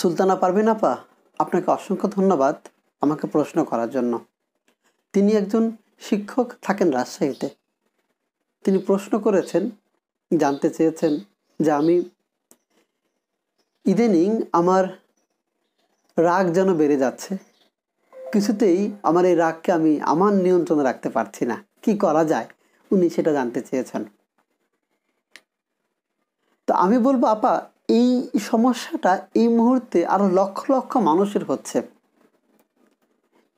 সুলতানা পারবেন আপা আপনাকে অসংখ্য ধন্যবাদ আমাকে প্রশ্ন করার জন্য তিনি একজন শিক্ষক থাকেন রাজশাহীতে তিনি প্রশ্ন করেছেন জানতে চেয়েছেন যে আমি ইদানিং আমার রাগ যেন বেড়ে যাচ্ছে কিছুতেই আমার এই রাগকে আমি আমার নিয়ন্ত্রণে রাখতে পারছি না কি করা যায় উনি সেটা জানতে চেয়েছেন তো আমি বলবো আপা এই সমস্যাটা এই মুহূর্তে আরও লক্ষ লক্ষ মানুষের হচ্ছে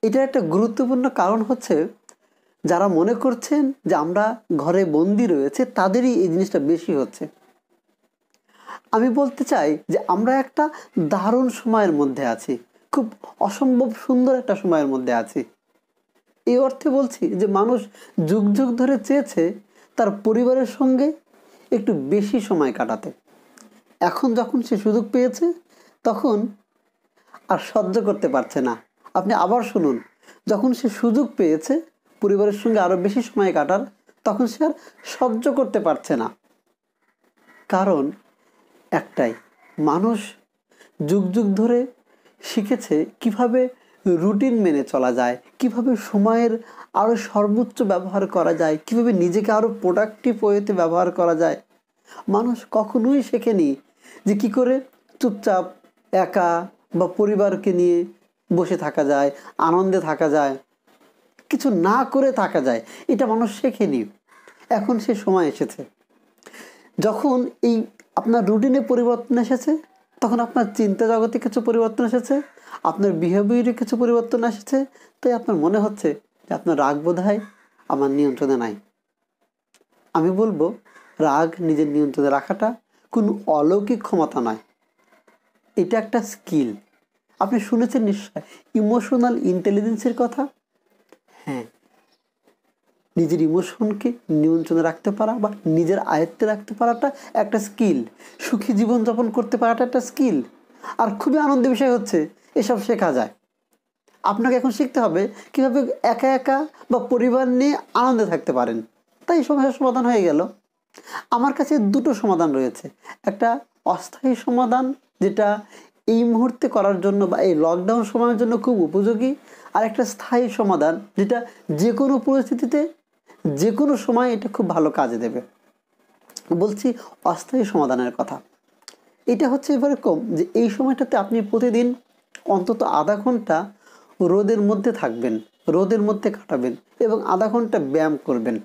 এটা একটা গুরুত্বপূর্ণ কারণ হচ্ছে যারা মনে করছেন যে আমরা ঘরে বন্দি রয়েছে তাদেরই এই জিনিসটা বেশি হচ্ছে আমি বলতে চাই যে আমরা একটা দারুণ সময়ের মধ্যে আছি খুব অসম্ভব সুন্দর একটা সময়ের মধ্যে আছি এই অর্থে বলছি যে মানুষ যুগ যুগ ধরে চেয়েছে তার পরিবারের সঙ্গে একটু বেশি সময় কাটাতে এখন যখন সে সুযোগ পেয়েছে তখন আর সহ্য করতে পারছে না আপনি আবার শুনুন যখন সে সুযোগ পেয়েছে পরিবারের সঙ্গে আরও বেশি সময় কাটার তখন সে আর সহ্য করতে পারছে না কারণ একটাই মানুষ যুগ যুগ ধরে শিখেছে কিভাবে রুটিন মেনে চলা যায় কিভাবে সময়ের আরও সর্বোচ্চ ব্যবহার করা যায় কিভাবে নিজেকে আরও প্রোডাক্টিভ ওয়েতে ব্যবহার করা যায় মানুষ কখনোই শেখেনি যে কি করে চুপচাপ একা বা পরিবারকে নিয়ে বসে থাকা যায় আনন্দে থাকা যায় কিছু না করে থাকা যায় এটা মানুষ শেখে নি এখন সে সময় এসেছে যখন এই আপনার রুটিনে পরিবর্তন এসেছে তখন আপনার চিন্তা জগতে কিছু পরিবর্তন এসেছে আপনার বিহেভিয়ারে কিছু পরিবর্তন এসেছে তাই আপনার মনে হচ্ছে যে আপনার রাগ বোধ হয় আমার নিয়ন্ত্রণে নাই আমি বলবো রাগ নিজের নিয়ন্ত্রণে রাখাটা কোনো অলৌকিক ক্ষমতা নয় এটা একটা স্কিল আপনি শুনেছেন নিশ্চয় ইমোশনাল ইন্টেলিজেন্সের কথা হ্যাঁ নিজের ইমোশনকে নিয়ন্ত্রণে রাখতে পারা বা নিজের আয়ত্তে রাখতে পারাটা একটা স্কিল সুখী জীবনযাপন করতে পারাটা একটা স্কিল আর খুবই আনন্দের বিষয় হচ্ছে এসব শেখা যায় আপনাকে এখন শিখতে হবে কীভাবে একা একা বা পরিবার নিয়ে আনন্দে থাকতে পারেন তাই সমস্যার সমাধান হয়ে গেল আমার কাছে দুটো সমাধান রয়েছে একটা অস্থায়ী সমাধান যেটা এই মুহূর্তে করার জন্য বা এই লকডাউন সময়ের জন্য খুব উপযোগী আর একটা স্থায়ী সমাধান যেটা যে কোনো পরিস্থিতিতে যে কোনো সময় এটা খুব ভালো কাজে দেবে বলছি অস্থায়ী সমাধানের কথা এটা হচ্ছে এবারে কম যে এই সময়টাতে আপনি প্রতিদিন অন্তত আধা ঘন্টা রোদের মধ্যে থাকবেন রোদের মধ্যে কাটাবেন এবং আধা ঘন্টা ব্যায়াম করবেন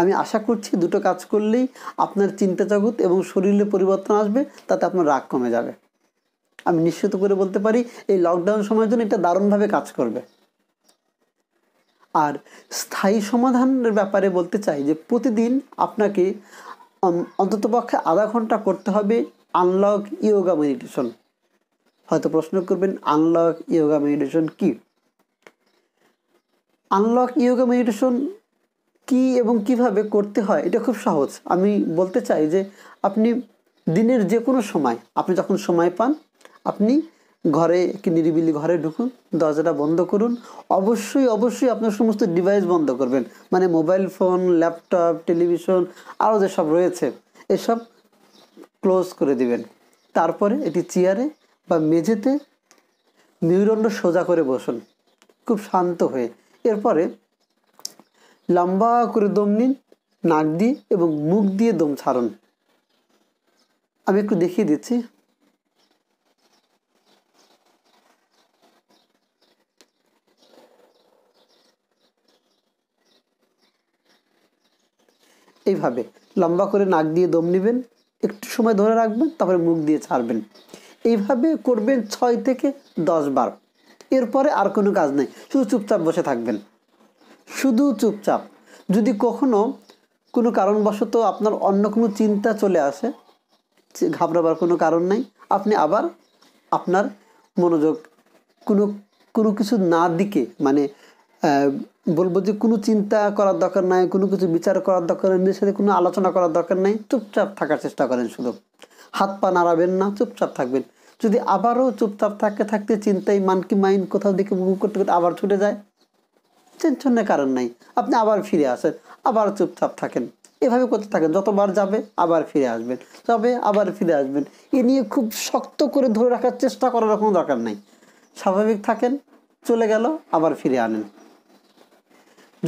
আমি আশা করছি দুটো কাজ করলেই আপনার চিন্তা জগৎ এবং শরীরে পরিবর্তন আসবে তাতে আপনার রাগ কমে যাবে আমি নিশ্চিত করে বলতে পারি এই লকডাউন সময়ের জন্য এটা দারুণভাবে কাজ করবে আর স্থায়ী সমাধানের ব্যাপারে বলতে চাই যে প্রতিদিন আপনাকে অন্ততপক্ষে আধা ঘন্টা করতে হবে আনলক ইয়োগা মেডিটেশন হয়তো প্রশ্ন করবেন আনলক ইয়োগা মেডিটেশন কি আনলক ইয়োগা মেডিটেশন কি এবং কিভাবে করতে হয় এটা খুব সহজ আমি বলতে চাই যে আপনি দিনের যে কোনো সময় আপনি যখন সময় পান আপনি ঘরে একটি নিরিবিলি ঘরে ঢুকুন দরজাটা বন্ধ করুন অবশ্যই অবশ্যই আপনার সমস্ত ডিভাইস বন্ধ করবেন মানে মোবাইল ফোন ল্যাপটপ টেলিভিশন আরও যেসব রয়েছে এসব ক্লোজ করে দিবেন তারপরে এটি চেয়ারে বা মেঝেতে মেরুদণ্ড সোজা করে বসুন খুব শান্ত হয়ে এরপরে লম্বা করে দম নিন নাক দিয়ে এবং মুখ দিয়ে দম ছাড়ুন আমি একটু দেখিয়ে দিচ্ছি এইভাবে লম্বা করে নাক দিয়ে দম নেবেন একটু সময় ধরে রাখবেন তারপরে মুখ দিয়ে ছাড়বেন এইভাবে করবেন ছয় থেকে দশ বার এরপরে আর কোনো কাজ নেই শুধু চুপচাপ বসে থাকবেন শুধু চুপচাপ যদি কখনো কোনো কারণবশত আপনার অন্য কোনো চিন্তা চলে আসে ঘাবড়াবার কোনো কারণ নাই আপনি আবার আপনার মনোযোগ কোনো কোনো কিছু না দিকে মানে বলবো যে কোনো চিন্তা করার দরকার নাই কোনো কিছু বিচার করার দরকার নেই সাথে কোনো আলোচনা করার দরকার নাই চুপচাপ থাকার চেষ্টা করেন শুধু হাত পা নাড়াবেন না চুপচাপ থাকবেন যদি আবারও চুপচাপ থাকতে থাকতে চিন্তায় মানকি মাইন্ড কোথাও দিকে মুভ করতে করতে আবার ছুটে যায় টেনশনের কারণ নাই আপনি আবার ফিরে আসেন আবার চুপচাপ থাকেন এভাবে করতে থাকেন যতবার যাবে আবার ফিরে আসবেন তবে আবার ফিরে আসবেন এ নিয়ে খুব শক্ত করে ধরে রাখার চেষ্টা করার কোনো দরকার নাই স্বাভাবিক থাকেন চলে গেল আবার ফিরে আনেন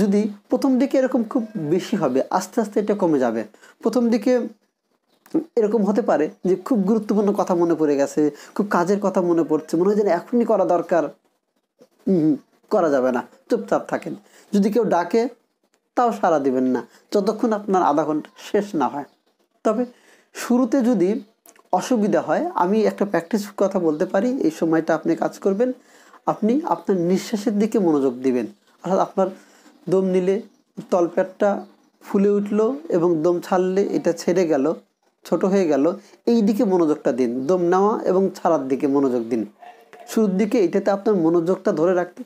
যদি প্রথম দিকে এরকম খুব বেশি হবে আস্তে আস্তে এটা কমে যাবে প্রথম দিকে এরকম হতে পারে যে খুব গুরুত্বপূর্ণ কথা মনে পড়ে গেছে খুব কাজের কথা মনে পড়ছে মনে হয় যেন এখনই করা দরকার করা যাবে না চুপচাপ থাকেন যদি কেউ ডাকে তাও সাড়া দিবেন না যতক্ষণ আপনার আধা ঘন্টা শেষ না হয় তবে শুরুতে যদি অসুবিধা হয় আমি একটা প্র্যাকটিস কথা বলতে পারি এই সময়টা আপনি কাজ করবেন আপনি আপনার নিঃশ্বাসের দিকে মনোযোগ দিবেন অর্থাৎ আপনার দম নিলে তলপেটটা ফুলে উঠল এবং দম ছাড়লে এটা ছেড়ে গেল ছোট হয়ে গেল এই দিকে মনোযোগটা দিন দম নেওয়া এবং ছাড়ার দিকে মনোযোগ দিন শুরুর দিকে এটাতে আপনার মনোযোগটা ধরে রাখতে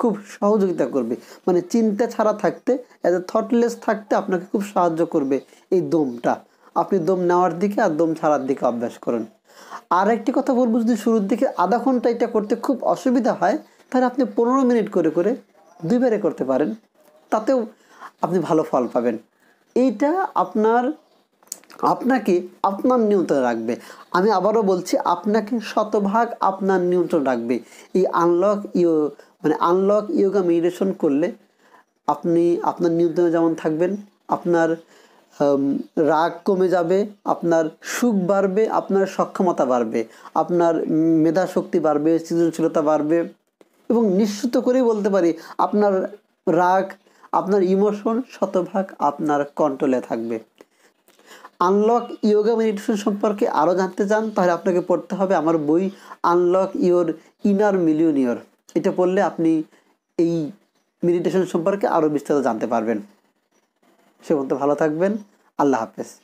খুব সহযোগিতা করবে মানে চিন্তা ছাড়া থাকতে এজ এ থটলেস থাকতে আপনাকে খুব সাহায্য করবে এই দমটা আপনি দম নেওয়ার দিকে আর দম ছাড়ার দিকে অভ্যাস করেন আর একটি কথা বলবো যদি শুরুর দিকে আধা ঘন্টা এটা করতে খুব অসুবিধা হয় তাহলে আপনি পনেরো মিনিট করে করে দুইবারে করতে পারেন তাতেও আপনি ভালো ফল পাবেন এইটা আপনার আপনাকে আপনার নিয়ন্ত্রণ রাখবে আমি আবারও বলছি আপনাকে শতভাগ আপনার নিয়ন্ত্রণ রাখবে এই আনলক ইয়ো মানে আনলক ইয়োগা মেডিটেশন করলে আপনি আপনার নিয়ন্ত্রণে যেমন থাকবেন আপনার রাগ কমে যাবে আপনার সুখ বাড়বে আপনার সক্ষমতা বাড়বে আপনার মেধা শক্তি বাড়বে সৃজনশীলতা বাড়বে এবং নিশ্চিত করেই বলতে পারি আপনার রাগ আপনার ইমোশন শতভাগ আপনার কন্ট্রোলে থাকবে আনলক ইয়োগা মেডিটেশন সম্পর্কে আরও জানতে চান তাহলে আপনাকে পড়তে হবে আমার বই আনলক ইয়োর ইনার মিলিয়নিয়র এটা পড়লে আপনি এই মেডিটেশন সম্পর্কে আরও বিস্তারিত জানতে পারবেন সে পর্যন্ত ভালো থাকবেন আল্লাহ হাফেজ